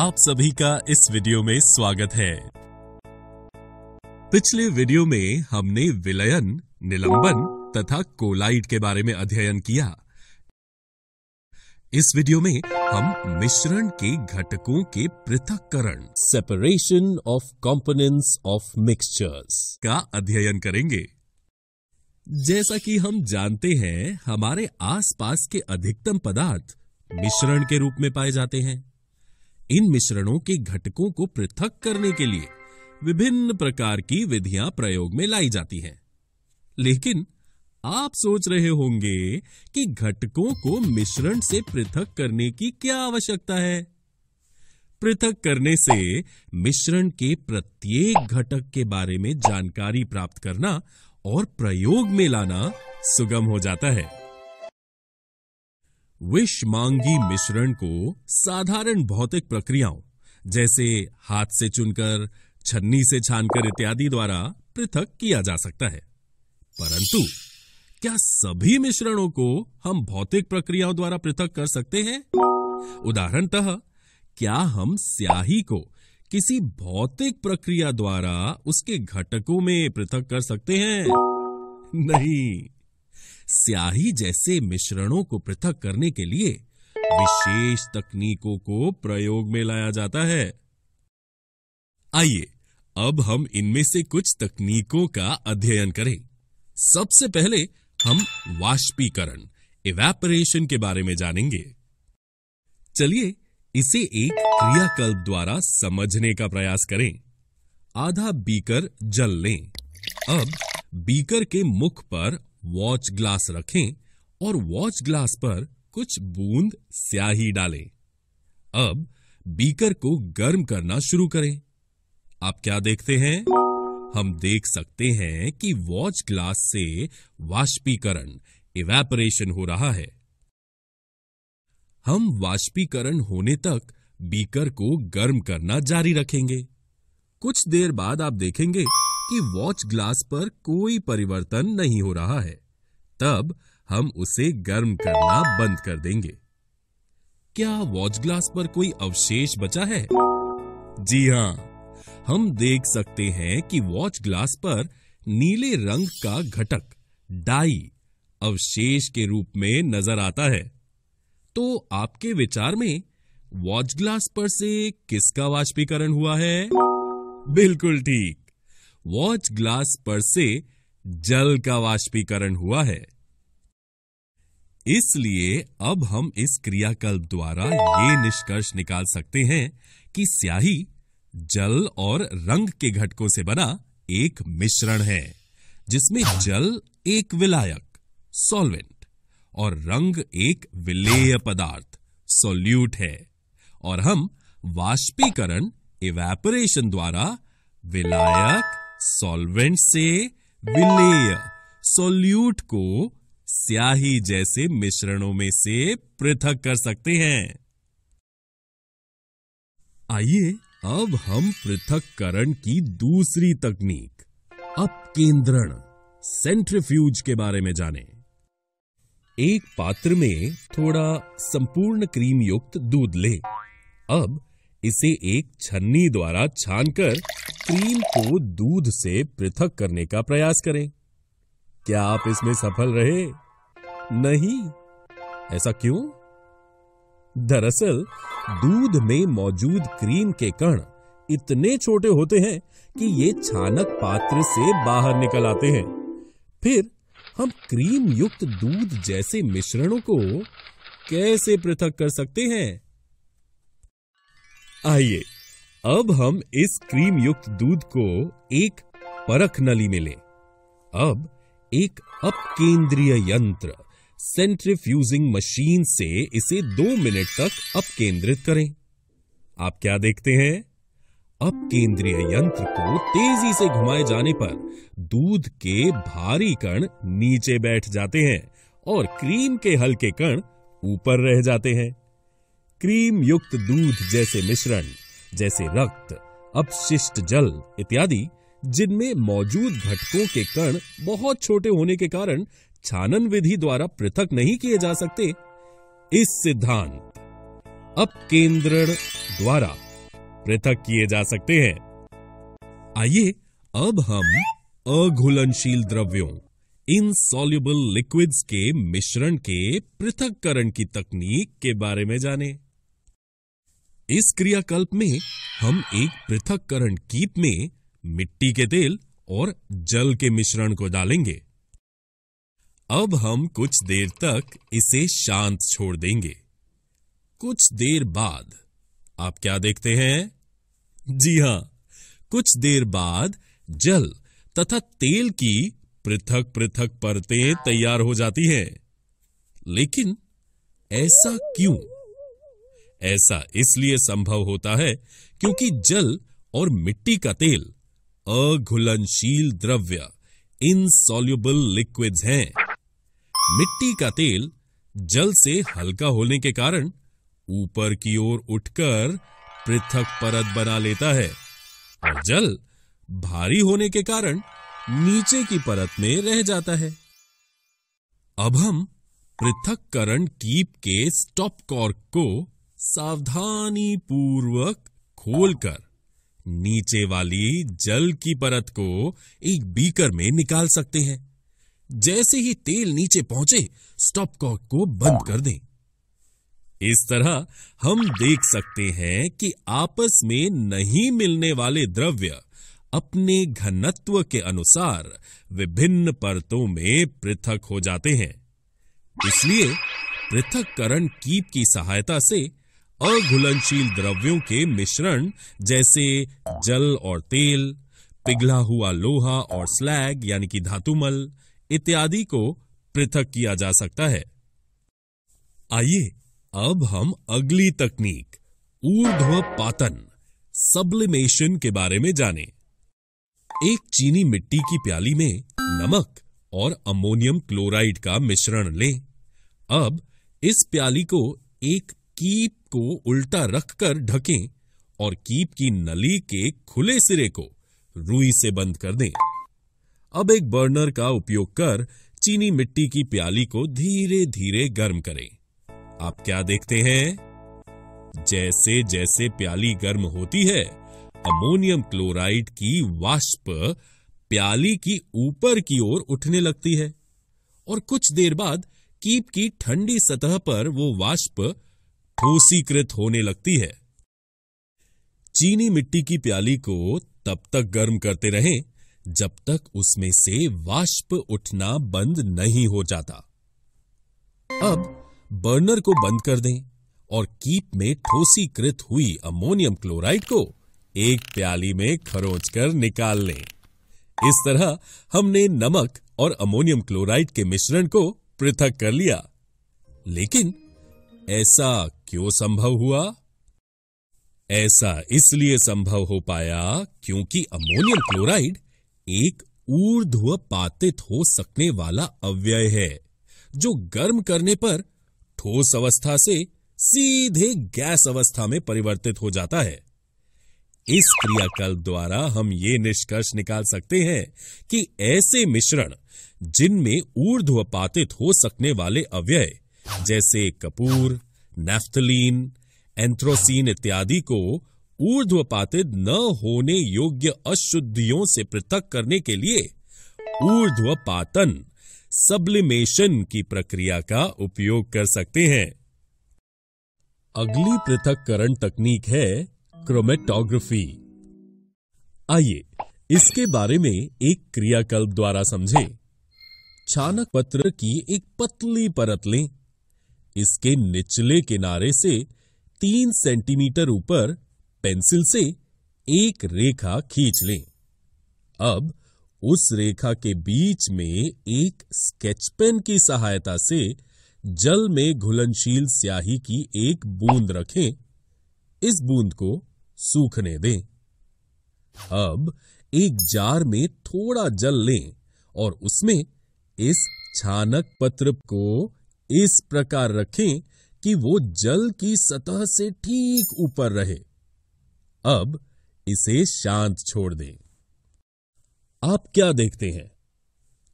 आप सभी का इस वीडियो में स्वागत है पिछले वीडियो में हमने विलयन निलंबन तथा कोलाइड के बारे में अध्ययन किया इस वीडियो में हम मिश्रण के घटकों के पृथककरण separation of components of mixtures का अध्ययन करेंगे जैसा कि हम जानते हैं हमारे आसपास के अधिकतम पदार्थ मिश्रण के रूप में पाए जाते हैं इन मिश्रणों के घटकों को पृथक करने के लिए विभिन्न प्रकार की विधियां प्रयोग में लाई जाती हैं लेकिन आप सोच रहे होंगे कि घटकों को मिश्रण से पृथक करने की क्या आवश्यकता है पृथक करने से मिश्रण के प्रत्येक घटक के बारे में जानकारी प्राप्त करना और प्रयोग में लाना सुगम हो जाता है मांगी मिश्रण को साधारण भौतिक प्रक्रियाओं जैसे हाथ से चुनकर छन्नी से छानकर इत्यादि द्वारा पृथक किया जा सकता है परंतु क्या सभी मिश्रणों को हम भौतिक प्रक्रियाओं द्वारा पृथक कर सकते हैं उदाहरणतः क्या हम स्याही को किसी भौतिक प्रक्रिया द्वारा उसके घटकों में पृथक कर सकते हैं नहीं स्याही जैसे मिश्रणों को पृथक करने के लिए विशेष तकनीकों को प्रयोग में लाया जाता है आइए अब हम इनमें से कुछ तकनीकों का अध्ययन करें सबसे पहले हम वाष्पीकरण इवेपरेशन के बारे में जानेंगे चलिए इसे एक क्रियाकल्प द्वारा समझने का प्रयास करें आधा बीकर जल लें अब बीकर के मुख पर वॉच ग्लास रखें और वॉच ग्लास पर कुछ बूंद स्याही डालें अब बीकर को गर्म करना शुरू करें आप क्या देखते हैं हम देख सकते हैं कि वॉच ग्लास से वाष्पीकरण इवेपरेशन हो रहा है हम वाष्पीकरण होने तक बीकर को गर्म करना जारी रखेंगे कुछ देर बाद आप देखेंगे कि वॉच ग्लास पर कोई परिवर्तन नहीं हो रहा है तब हम उसे गर्म करना बंद कर देंगे क्या वॉच ग्लास पर कोई अवशेष बचा है जी हाँ हम देख सकते हैं कि वॉच ग्लास पर नीले रंग का घटक डाई अवशेष के रूप में नजर आता है तो आपके विचार में वॉच ग्लास पर से किसका वाष्पीकरण हुआ है बिल्कुल ठीक वॉच ग्लास पर से जल का वाष्पीकरण हुआ है इसलिए अब हम इस क्रियाकल्प द्वारा ये निष्कर्ष निकाल सकते हैं कि स्याही जल और रंग के घटकों से बना एक मिश्रण है जिसमें जल एक विलायक सॉल्वेंट और रंग एक विलेय पदार्थ सोल्यूट है और हम वाष्पीकरण इवेपोरेशन द्वारा विलायक सॉल्वेंट से विलेय सोल्यूट को स्याही जैसे मिश्रणों में से पृथक कर सकते हैं आइए अब हम पृथककरण की दूसरी तकनीक अपकेंद्रण सेंट्रीफ्यूज के बारे में जानें। एक पात्र में थोड़ा संपूर्ण क्रीम युक्त दूध लें। अब इसे एक छन्नी द्वारा छानकर क्रीम को दूध से पृथक करने का प्रयास करें क्या आप इसमें सफल रहे नहीं ऐसा क्यों दरअसल दूध में मौजूद क्रीम के कण इतने छोटे होते हैं कि ये छानक पात्र से बाहर निकल आते हैं फिर हम क्रीम युक्त दूध जैसे मिश्रणों को कैसे पृथक कर सकते हैं आइए अब हम इस क्रीम युक्त दूध को एक परख नली में ले अब एक अपकेंद्रीय यंत्र सेंट्रीफ्यूजिंग मशीन से इसे दो मिनट तक अपकेंद्रित करें आप क्या देखते हैं अपकेंद्रीय यंत्र को तेजी से घुमाए जाने पर दूध के भारी कण नीचे बैठ जाते हैं और क्रीम के हल्के कण ऊपर रह जाते हैं क्रीम युक्त दूध जैसे मिश्रण जैसे रक्त अपशिष्ट जल इत्यादि जिनमें मौजूद घटकों के कण बहुत छोटे होने के कारण छानन विधि द्वारा पृथक नहीं किए जा सकते इस सिद्धांत अपकेंद्रण द्वारा पृथक किए जा सकते हैं आइए अब हम अघुलनशील द्रव्यों इनसॉल्युबल लिक्विड्स के मिश्रण के पृथककरण की तकनीक के बारे में जानें। इस क्रियाकल्प में हम एक पृथक करण कीप में मिट्टी के तेल और जल के मिश्रण को डालेंगे अब हम कुछ देर तक इसे शांत छोड़ देंगे कुछ देर बाद आप क्या देखते हैं जी हां कुछ देर बाद जल तथा तेल की पृथक पृथक परतें तैयार हो जाती हैं लेकिन ऐसा क्यों ऐसा इसलिए संभव होता है क्योंकि जल और मिट्टी का तेल अघुलनशील द्रव्य इनसॉल्युबल लिक्विड्स हैं मिट्टी का तेल जल से हल्का होने के कारण ऊपर की ओर उठकर पृथक परत बना लेता है और जल भारी होने के कारण नीचे की परत में रह जाता है अब हम पृथककरण कीप के स्टॉप कॉर्क को सावधानी पूर्वक खोलकर नीचे वाली जल की परत को एक बीकर में निकाल सकते हैं जैसे ही तेल नीचे पहुंचे स्टॉपकॉक को बंद कर दें इस तरह हम देख सकते हैं कि आपस में नहीं मिलने वाले द्रव्य अपने घनत्व के अनुसार विभिन्न परतों में पृथक हो जाते हैं इसलिए पृथककरण कीप की सहायता से अघुलनशील द्रव्यों के मिश्रण जैसे जल और तेल पिघला हुआ लोहा और स्लैग यानी कि धातुमल इत्यादि को पृथक किया जा सकता है आइए अब हम अगली तकनीक ऊर्ध्व पातन सब्लिमेशन के बारे में जानें। एक चीनी मिट्टी की प्याली में नमक और अमोनियम क्लोराइड का मिश्रण लें। अब इस प्याली को एक कीप को उल्टा रखकर ढकें और कीप की नली के खुले सिरे को रुई से बंद कर दें अब एक बर्नर का उपयोग कर चीनी मिट्टी की प्याली को धीरे धीरे गर्म करें आप क्या देखते हैं जैसे जैसे प्याली गर्म होती है अमोनियम क्लोराइड की वाष्प प्याली की ऊपर की ओर उठने लगती है और कुछ देर बाद कीप की ठंडी सतह पर वो वाष्प ठोसीकृत होने लगती है चीनी मिट्टी की प्याली को तब तक गर्म करते रहें जब तक उसमें से वाष्प उठना बंद नहीं हो जाता अब बर्नर को बंद कर दें और कीप में ठोसीकृत हुई अमोनियम क्लोराइड को एक प्याली में खरोच कर निकाल लें इस तरह हमने नमक और अमोनियम क्लोराइड के मिश्रण को पृथक कर लिया लेकिन ऐसा क्यों संभव हुआ ऐसा इसलिए संभव हो पाया क्योंकि अमोनियम क्लोराइड एक ऊर्ध्व पातित हो सकने वाला अव्यय है जो गर्म करने पर ठोस अवस्था से सीधे गैस अवस्था में परिवर्तित हो जाता है इस क्रियाकल्प द्वारा हम ये निष्कर्ष निकाल सकते हैं कि ऐसे मिश्रण जिनमें पातित हो सकने वाले अव्यय जैसे कपूर नेफ्थलीन एंथ्रोसीन इत्यादि को ऊर्ध्वपातित न होने योग्य अशुद्धियों से पृथक करने के लिए ऊर्ध्वपातन सब्लिमेशन की प्रक्रिया का उपयोग कर सकते हैं अगली पृथककरण तकनीक है क्रोमेटोग्राफी आइए इसके बारे में एक क्रियाकल्प द्वारा समझें छानक पत्र की एक पतली परत लें इसके निचले किनारे से तीन सेंटीमीटर ऊपर पेंसिल से एक रेखा खींच लें अब उस रेखा के बीच में एक स्केच पेन की सहायता से जल में घुलनशील स्याही की एक बूंद रखें इस बूंद को सूखने दें अब एक जार में थोड़ा जल लें और उसमें इस छानक पत्र को इस प्रकार रखें कि वो जल की सतह से ठीक ऊपर रहे अब इसे शांत छोड़ दें आप क्या देखते हैं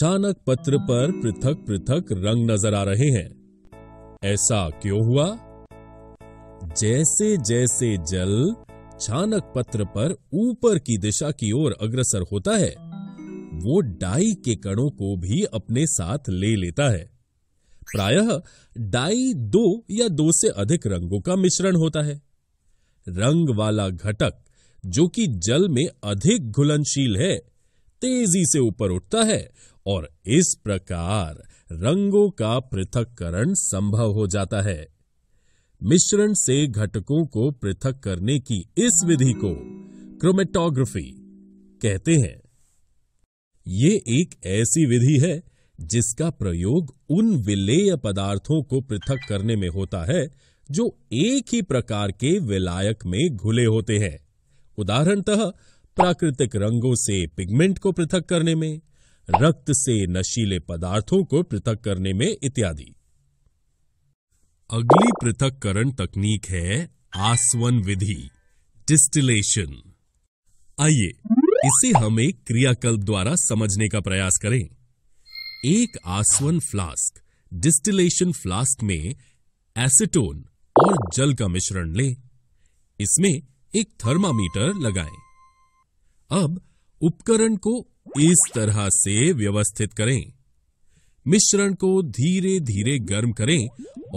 चाणक पत्र पर पृथक पृथक रंग नजर आ रहे हैं ऐसा क्यों हुआ जैसे जैसे जल चाणक पत्र पर ऊपर की दिशा की ओर अग्रसर होता है वो डाई के कणों को भी अपने साथ ले लेता है प्रायः डाई दो या दो से अधिक रंगों का मिश्रण होता है रंग वाला घटक जो कि जल में अधिक घुलनशील है तेजी से ऊपर उठता है और इस प्रकार रंगों का पृथककरण संभव हो जाता है मिश्रण से घटकों को पृथक करने की इस विधि को क्रोमेटोग्राफी कहते हैं ये एक ऐसी विधि है जिसका प्रयोग उन विलेय पदार्थों को पृथक करने में होता है जो एक ही प्रकार के विलायक में घुले होते हैं उदाहरणतः प्राकृतिक रंगों से पिगमेंट को पृथक करने में रक्त से नशीले पदार्थों को पृथक करने में इत्यादि अगली पृथककरण तकनीक है आसवन विधि डिस्टिलेशन आइए इसे हम एक क्रियाकल्प द्वारा समझने का प्रयास करें एक आसवन फ्लास्क डिस्टिलेशन फ्लास्क में एसिटोन और जल का मिश्रण लें इसमें एक थर्मामीटर लगाएं। अब उपकरण को इस तरह से व्यवस्थित करें मिश्रण को धीरे धीरे गर्म करें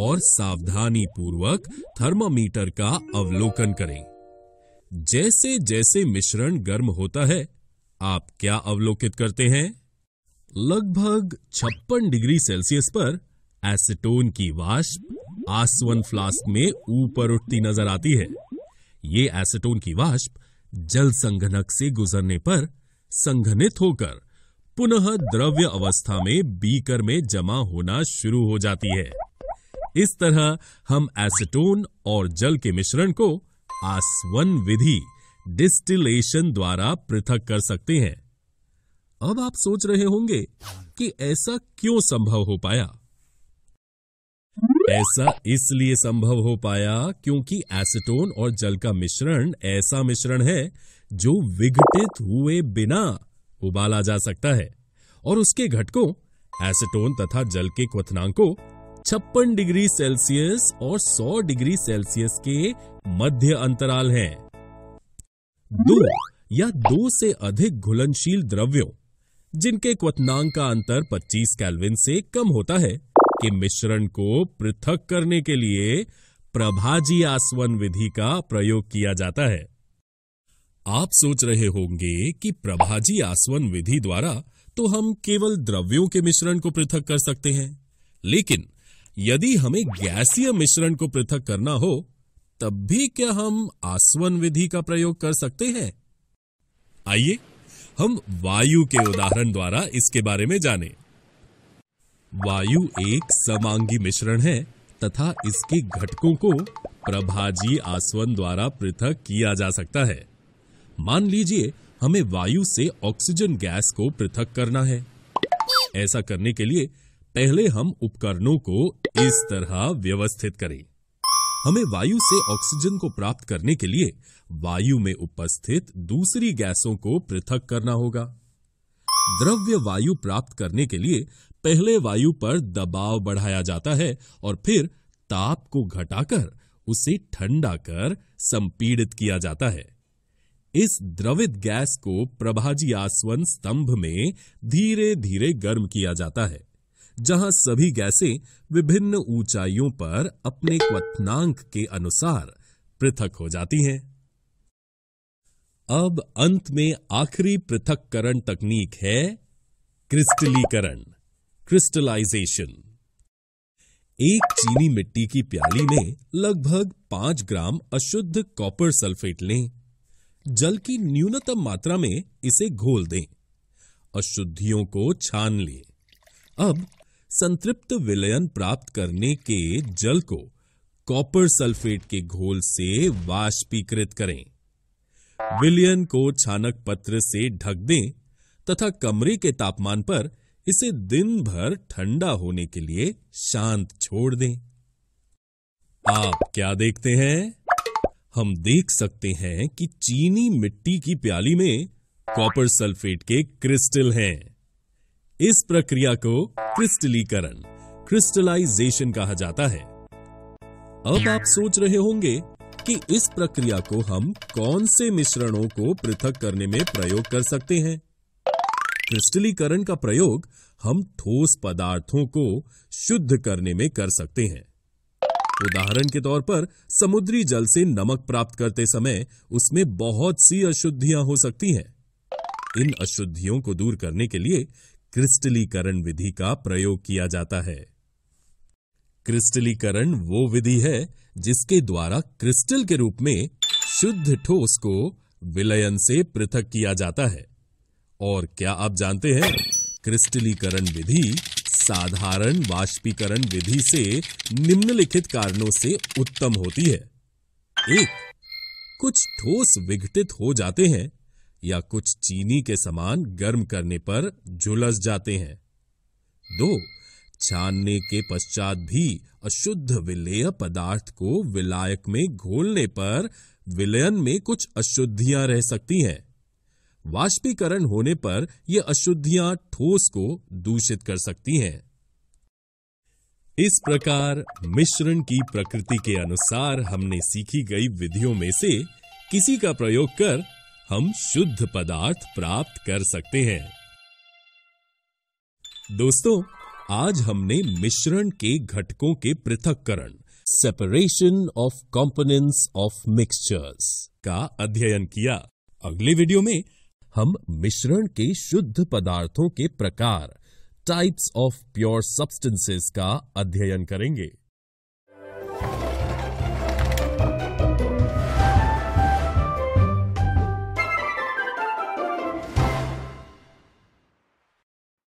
और सावधानी पूर्वक थर्मामीटर का अवलोकन करें जैसे जैसे मिश्रण गर्म होता है आप क्या अवलोकित करते हैं लगभग छप्पन डिग्री सेल्सियस पर एसिटोन की वाष्प आसवन फ्लास्क में ऊपर उठती नजर आती है ये एसिटोन की वाष्प जल संघनक से गुजरने पर संघनित होकर पुनः द्रव्य अवस्था में बीकर में जमा होना शुरू हो जाती है इस तरह हम एसिटोन और जल के मिश्रण को आसवन विधि डिस्टिलेशन द्वारा पृथक कर सकते हैं अब आप सोच रहे होंगे कि ऐसा क्यों संभव हो पाया ऐसा इसलिए संभव हो पाया क्योंकि एसिटोन और जल का मिश्रण ऐसा मिश्रण है जो विघटित हुए बिना उबाला जा सकता है और उसके घटकों एसिटोन तथा जल के क्वथनांकों छप्पन डिग्री सेल्सियस और 100 डिग्री सेल्सियस के मध्य अंतराल हैं। दो या दो से अधिक घुलनशील द्रव्यों जिनके क्वनांग का अंतर 25 कैलविन से कम होता है के मिश्रण को पृथक करने के लिए प्रभाजी आसवन विधि का प्रयोग किया जाता है आप सोच रहे होंगे कि प्रभाजी आसवन विधि द्वारा तो हम केवल द्रव्यों के मिश्रण को पृथक कर सकते हैं लेकिन यदि हमें गैसीय मिश्रण को पृथक करना हो तब भी क्या हम आसवन विधि का प्रयोग कर सकते हैं आइए हम वायु के उदाहरण द्वारा इसके बारे में जाने वायु एक समांगी मिश्रण है तथा इसके घटकों को प्रभाजी आसवन द्वारा पृथक किया जा सकता है मान लीजिए हमें वायु से ऑक्सीजन गैस को पृथक करना है ऐसा करने के लिए पहले हम उपकरणों को इस तरह व्यवस्थित करें हमें वायु से ऑक्सीजन को प्राप्त करने के लिए वायु में उपस्थित दूसरी गैसों को पृथक करना होगा द्रव्य वायु प्राप्त करने के लिए पहले वायु पर दबाव बढ़ाया जाता है और फिर ताप को घटाकर उसे ठंडा कर संपीड़ित किया जाता है इस द्रवित गैस को प्रभाजी आसवन स्तंभ में धीरे धीरे गर्म किया जाता है जहां सभी गैसें विभिन्न ऊंचाइयों पर अपने क्वथनांक के अनुसार पृथक हो जाती हैं अब अंत में आखिरी पृथककरण तकनीक है क्रिस्टलीकरण क्रिस्टलाइजेशन एक चीनी मिट्टी की प्याली में लगभग पांच ग्राम अशुद्ध कॉपर सल्फेट लें जल की न्यूनतम मात्रा में इसे घोल दें अशुद्धियों को छान लें अब संतृप्त विलयन प्राप्त करने के जल को कॉपर सल्फेट के घोल से वाष्पीकृत करें विलयन को छानक पत्र से ढक दें तथा कमरे के तापमान पर इसे दिन भर ठंडा होने के लिए शांत छोड़ दें आप क्या देखते हैं हम देख सकते हैं कि चीनी मिट्टी की प्याली में कॉपर सल्फेट के क्रिस्टल हैं इस प्रक्रिया को क्रिस्टलीकरण क्रिस्टलाइजेशन कहा जाता है अब आप सोच रहे होंगे कि इस प्रक्रिया को हम कौन से मिश्रणों को पृथक करने में प्रयोग कर सकते हैं क्रिस्टलीकरण का प्रयोग हम ठोस पदार्थों को शुद्ध करने में कर सकते हैं उदाहरण के तौर पर समुद्री जल से नमक प्राप्त करते समय उसमें बहुत सी अशुद्धियां हो सकती हैं इन अशुद्धियों को दूर करने के लिए क्रिस्टलीकरण विधि का प्रयोग किया जाता है क्रिस्टलीकरण वो विधि है जिसके द्वारा क्रिस्टल के रूप में शुद्ध ठोस को विलयन से पृथक किया जाता है और क्या आप जानते हैं क्रिस्टलीकरण विधि साधारण वाष्पीकरण विधि से निम्नलिखित कारणों से उत्तम होती है एक कुछ ठोस विघटित हो जाते हैं या कुछ चीनी के समान गर्म करने पर झुलस जाते हैं दो छानने के पश्चात भी अशुद्ध विलेय पदार्थ को विलायक में घोलने पर विलयन में कुछ अशुद्धियां रह सकती हैं वाष्पीकरण होने पर ये अशुद्धियां ठोस को दूषित कर सकती हैं इस प्रकार मिश्रण की प्रकृति के अनुसार हमने सीखी गई विधियों में से किसी का प्रयोग कर हम शुद्ध पदार्थ प्राप्त कर सकते हैं दोस्तों आज हमने मिश्रण के घटकों के पृथककरण separation of components of mixtures का अध्ययन किया अगले वीडियो में हम मिश्रण के शुद्ध पदार्थों के प्रकार टाइप्स ऑफ प्योर सब्सटेंसेस का अध्ययन करेंगे